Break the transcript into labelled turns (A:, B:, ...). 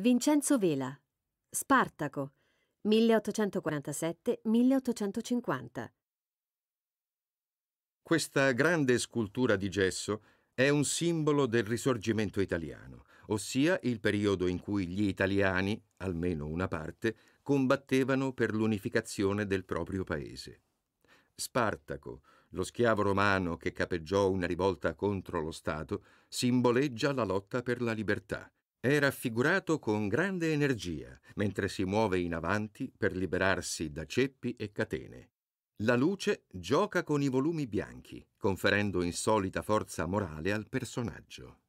A: Vincenzo Vela, Spartaco, 1847-1850.
B: Questa grande scultura di gesso è un simbolo del risorgimento italiano, ossia il periodo in cui gli italiani, almeno una parte, combattevano per l'unificazione del proprio paese. Spartaco, lo schiavo romano che capeggiò una rivolta contro lo Stato, simboleggia la lotta per la libertà è raffigurato con grande energia mentre si muove in avanti per liberarsi da ceppi e catene. La luce gioca con i volumi bianchi, conferendo insolita forza morale al personaggio.